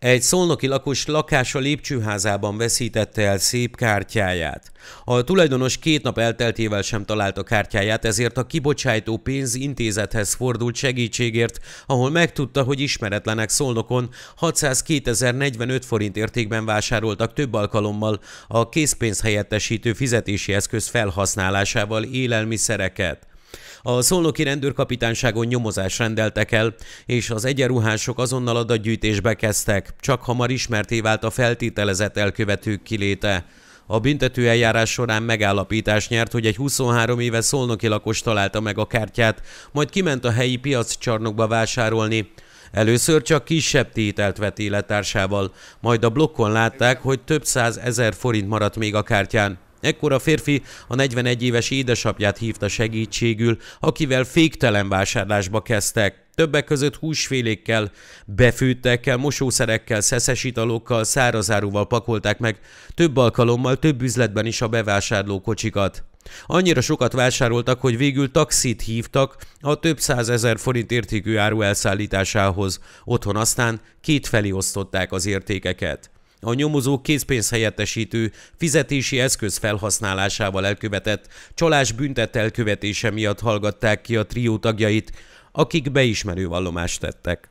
Egy szolnoki lakos lakása lépcsőházában veszítette el szép kártyáját. A tulajdonos két nap elteltével sem találta kártyáját, ezért a kibocsátó pénz intézethez fordult segítségért, ahol megtudta, hogy ismeretlenek szolnokon 602.045 forint értékben vásároltak több alkalommal a készpénz helyettesítő fizetési eszköz felhasználásával élelmiszereket. A szolnoki rendőrkapitányságon nyomozás rendeltek el, és az egyenruhások azonnal adatgyűjtésbe kezdtek, csak hamar ismerté vált a feltételezett elkövetők kiléte. A büntető eljárás során megállapítás nyert, hogy egy 23 éves szolnoki lakos találta meg a kártyát, majd kiment a helyi piaccsarnokba vásárolni. Először csak kisebb tételt vett élettársával, majd a blokkon látták, hogy több száz ezer forint maradt még a kártyán. Ekkor a férfi a 41 éves édesapját hívta segítségül, akivel féktelen vásárlásba kezdtek. Többek között húsfélékkel, befűttekkel, mosószerekkel, szeszes italokkal, szárazáróval pakolták meg, több alkalommal több üzletben is a bevásárlókocsikat. Annyira sokat vásároltak, hogy végül taxit hívtak a több százezer forint értékű áru elszállításához. Otthon aztán kétfelé osztották az értékeket a nyomozó készpénzhelyettesítő fizetési eszköz felhasználásával elkövetett csalás büntet elkövetése miatt hallgatták ki a trió tagjait, akik beismerő vallomást tettek.